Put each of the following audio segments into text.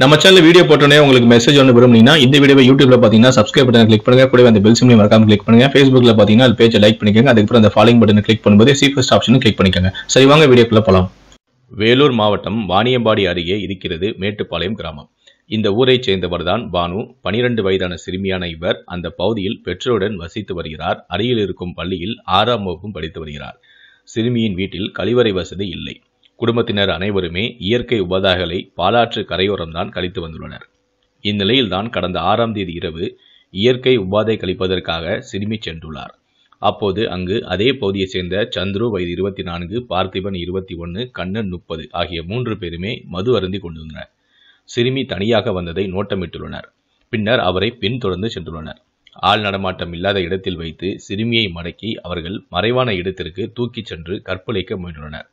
நம்ம channel video போட்டோன்னே உங்களுக்கு மெசேஜ் ஒன்று விரும்புனீங்கன்னா இந்த வீடியோ யூடியூப்ல பார்த்தீங்கன்னா சப்ஸ்கிரைப் பட்டன் கிளிக் பண்ணுங்க கூட அந்த பெல் சிம்லையும் மறக்காம கிளிக் பண்ணுங்க ஃபேஸ்புக்ல பார்த்தீங்கன்னா அது பேஜை லைக் பண்ணிக்கோங்க அதுக்கப்புறம் அந்த ஃபாலோயிங் பட்டன் கிளிக் பண்ணும்போது சீஃபஸ்ட் ஆப்ஷனும் கிளிக் பண்ணிக்கோங்க சரி வாங்க வீடியோக்குள்ள போகலாம் வேலூர் மாவட்டம் வாணியம்பாடி அருகே இருக்கிறது மேட்டுப்பாளையம் கிராமம் இந்த ஊரைச் சேர்ந்தவர்தான் பானு பனிரெண்டு வயதான சிறுமியான இவர் அந்த பகுதியில் பெற்றோருடன் வசித்து வருகிறார் அருகில் இருக்கும் பள்ளியில் ஆறாம் வகுப்பும் படித்து வருகிறார் சிறுமியின் வீட்டில் கழிவறை வசதி இல்லை குடும்பத்தினர் அனைவருமே இயற்கை உபாதைகளை பாலாற்று கரையோரம்தான் கழித்து வந்துள்ளனர் இந்நிலையில்தான் கடந்த ஆறாம் தேதி இரவு இயற்கை உபாதை கழிப்பதற்காக சிறுமி சென்றுள்ளார் அப்போது அங்கு அதே பகுதியைச் சேர்ந்த சந்துரு வயது இருபத்தி நான்கு பார்த்திபன் இருபத்தி ஒன்று கண்ணன் முப்பது ஆகிய மூன்று பேருமே மது அருந்தி கொண்டிருந்தனர் சிறுமி தனியாக வந்ததை நோட்டமிட்டுள்ளனர் பின்னர் அவரை பின்தொடர்ந்து சென்றுள்ளனர் ஆள் நடமாட்டம் இல்லாத இடத்தில் வைத்து சிறுமியை மடக்கி அவர்கள் மறைவான இடத்திற்கு தூக்கிச் சென்று கற்பழிக்க முயன்றுள்ளனர்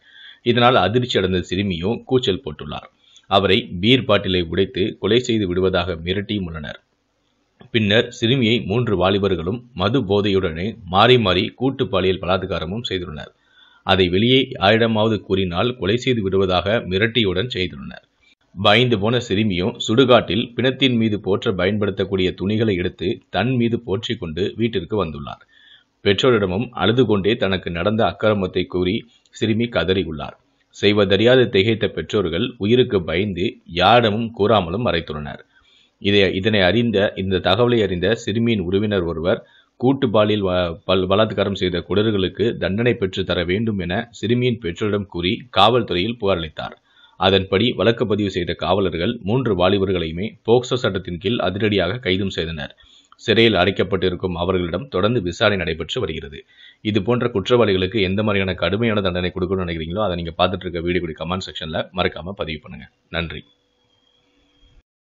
இதனால் அதிர்ச்சி அடைந்த சிறுமியும் கூச்சல் போட்டுள்ளார் அவரை பீர் பாட்டிலை உடைத்து கொலை செய்து விடுவதாக மிரட்டியும் உள்ளனர் பின்னர் சிறுமியை மூன்று வாலிபர்களும் மது போதையுடனே மாறி மாறி கூட்டு பாலியல் பலாத்காரமும் செய்துள்ளனர் அதை வெளியே ஆயிடமாவது கூறினால் கொலை செய்து விடுவதாக மிரட்டியுடன் செய்துள்ளனர் பயந்து போன சிறுமியும் சுடுகாட்டில் பிணத்தின் மீது போற்ற பயன்படுத்தக்கூடிய துணிகளை எடுத்து தன் மீது போற்றி கொண்டு வீட்டிற்கு வந்துள்ளார் பெற்றோரிடமும் அழுது கொண்டே தனக்கு நடந்த அக்கிரமத்தை கூறி சிறுமி கதறியுள்ளார் செய்வதறியாது திகைத்த பெற்றோர்கள் உயிருக்கு பயந்து யாரிடமும் கூறாமலும் மறைத்துள்ளனர் இதை இதனை அறிந்த இந்த தகவலை அறிந்த சிறுமியின் உறவினர் ஒருவர் கூட்டு பாலியல் பலாத்காரம் செய்த குடர்களுக்கு தண்டனை பெற்று தர வேண்டும் என சிறுமியின் பெற்றோரிடம் கூறி காவல்துறையில் அளித்தார் அதன்படி வழக்கு பதிவு செய்த காவலர்கள் மூன்று வாலிபர்களையுமே போக்சோ சட்டத்தின் கீழ் அதிரடியாக கைதும் செய்தனர் சிறையில் அடைக்கப்பட்டிருக்கும் அவர்களிடம் தொடர்ந்து விசாரணை நடைபெற்று வருகிறது இது போன்ற குற்றவாளிகளுக்கு எந்த மாதிரியான கடுமையான தண்டனை கொடுக்கணும்னு நினைக்கிறீங்களோ அதை நீங்கள் பார்த்துட்டு இருக்க வீடியோ கமெண்ட் செக்ஷனில் மறக்காமல் பதிவு பண்ணுங்கள் நன்றி